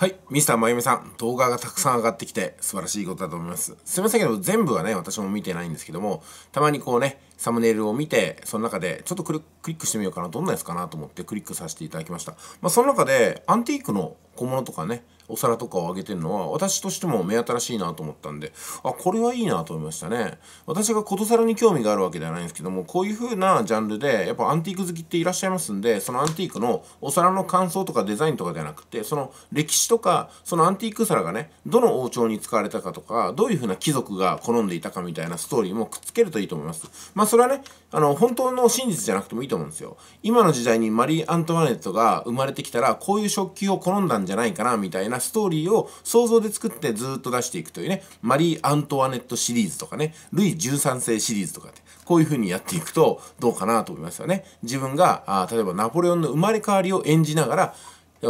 はい。ミスターまゆみさん、動画がたくさん上がってきて素晴らしいことだと思います。すいませんけど、全部はね、私も見てないんですけども、たまにこうね、サムネイルを見て、その中でちょっとクリックしてみようかな、どんなやつかなと思ってクリックさせていただきました。まあ、その中でアンティークの小物とかね、お皿とかをあげてるのは、私としても目新しいなと思ったんで、あ、これはいいなと思いましたね。私がことさらに興味があるわけではないんですけども、こういう風なジャンルで、やっぱアンティーク好きっていらっしゃいますんで、そのアンティークのお皿の感想とかデザインとかではなくて、その歴史とか、そのアンティーク皿がね、どの王朝に使われたかとか、どういう風な貴族が好んでいたかみたいなストーリーもくっつけるといいと思います。まあそれはね、あの、本当の真実じゃなくてもいいと思うんですよ。今の時代にマリー・アントワネットが生まれてきたら、こういう食器を好んだんじゃないかな、みたいなストーリーを想像で作ってずっと出していくというね、マリー・アントワネットシリーズとかね、ルイ13世シリーズとかって、こういう風にやっていくとどうかなと思いますよね。自分が、あ例えばナポレオンの生まれ変わりを演じながら、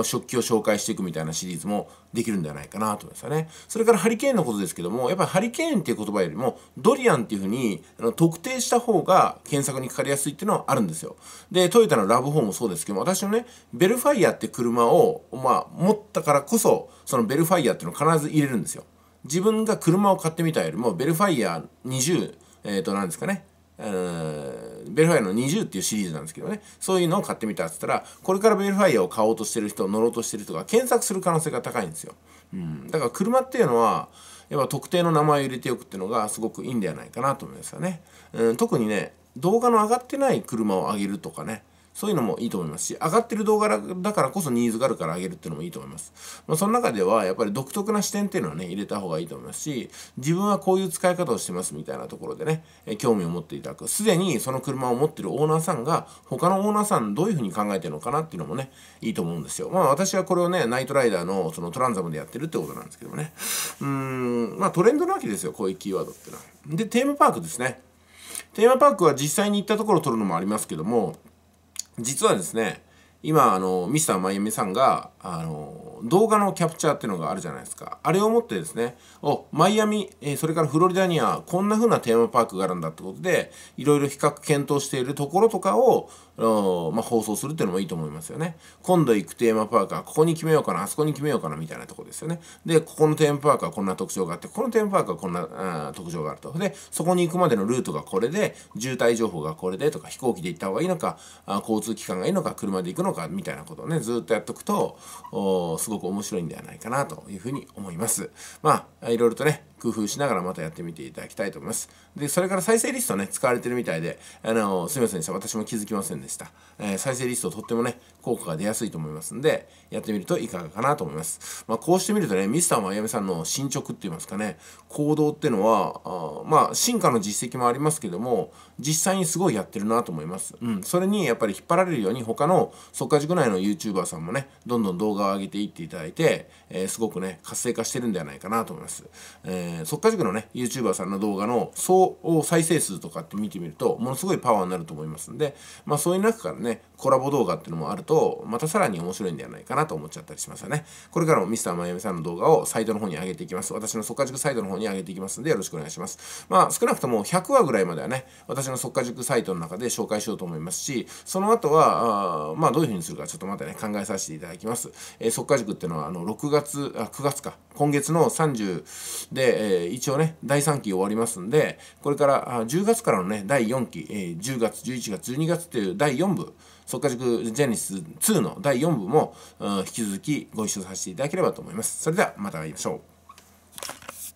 食器を紹介していくみたいなシリーズもできるんではないかなと思いますよね。それからハリケーンのことですけども、やっぱりハリケーンっていう言葉よりも、ドリアンっていうふうにあの特定した方が検索にかかりやすいっていうのはあるんですよ。で、トヨタのラブ4もそうですけども、私のね、ベルファイアって車を、まあ、持ったからこそ、そのベルファイアっていうのを必ず入れるんですよ。自分が車を買ってみたよりも、ベルファイア20、えっ、ー、と、なんですかね、うんベルファイアの20っていうシリーズなんですけどねそういうのを買ってみたっつったらこれからベルファイアを買おうとしてる人乗ろうとしてる人が検索する可能性が高いんですよ、うん、だから車っていうのはやっぱ特定の名前を入れておくっていうのがすごくいいんではないかなと思いますよね、うん、特にね動画の上がってない車を上げるとかねそういうのもいいと思いますし、上がってる動画だからこそニーズがあるから上げるっていうのもいいと思います。まあ、その中では、やっぱり独特な視点っていうのはね、入れた方がいいと思いますし、自分はこういう使い方をしてますみたいなところでね、え興味を持っていただく。すでにその車を持ってるオーナーさんが、他のオーナーさんどういうふうに考えてるのかなっていうのもね、いいと思うんですよ。まあ私はこれをね、ナイトライダーのそのトランザムでやってるってことなんですけどもね。うーん、まあトレンドなわけですよ、こういうキーワードっていうのは。で、テーマパークですね。テーマパークは実際に行ったところを撮るのもありますけども、実はですね今あのミスターマイアミさんがあの動画のキャプチャーっていうのがあるじゃないですかあれをもってですねおマイアミ、えー、それからフロリダにはこんな風なテーマパークがあるんだってことでいろいろ比較検討しているところとかを、まあ、放送するっていうのもいいと思いますよね今度行くテーマパークはここに決めようかなあそこに決めようかなみたいなとこですよねでここのテーマパークはこんな特徴があってこのテーマパークはこんな特徴があるとでそこに行くまでのルートがこれで渋滞情報がこれでとか飛行機で行った方がいいのか交通機関がいいのか車で行くのかみたいなことをねずっとやっとくとすごく面白いんではないかなというふうに思います。まあ、いろいろとね、工夫しながらまたやってみていただきたいと思います。で、それから再生リストね、使われてるみたいで、あの、すみませんでした。私も気づきませんでした。えー、再生リストとってもね、効果が出やすいと思いますんで、やってみるといかがかなと思います。まあ、こうしてみるとね、ミスターマあやさんの進捗って言いますかね、行動っていうのは、あまあ、進化の実績もありますけども、実際にすごいやってるなと思います。うん、それにやっぱり引っ張られるように、他の速稼塾内の YouTuber さんもね、どんどん動画を上げていっていただいて、えー、すごくね、活性化してるんではないかなと思います。えーえー、速稼塾のね、YouTuber さんの動画の総再生数とかって見てみると、ものすごいパワーになると思いますんで、まあそういう中からね、コラボ動画っていうのもあると、またさらに面白いんではないかなと思っちゃったりしますよね。これからも Mr. まゆみさんの動画をサイトの方に上げていきます。私の速か塾サイトの方に上げていきますんで、よろしくお願いします。まあ少なくとも100話ぐらいまではね、私の速か塾サイトの中で紹介しようと思いますし、その後は、あまあどういうふうにするかちょっとまたね、考えさせていただきます。えー、速稼塾っていうのは、あの、6月、あ、9月か、今月の30で、えー、一応ね、第3期終わりますんで、これから10月からのね、第4期、えー、10月、11月、12月っていう第4部、速稼塾ジェニス2の第4部も、うん、引き続きご一緒させていただければと思います。それではまた会いましょう。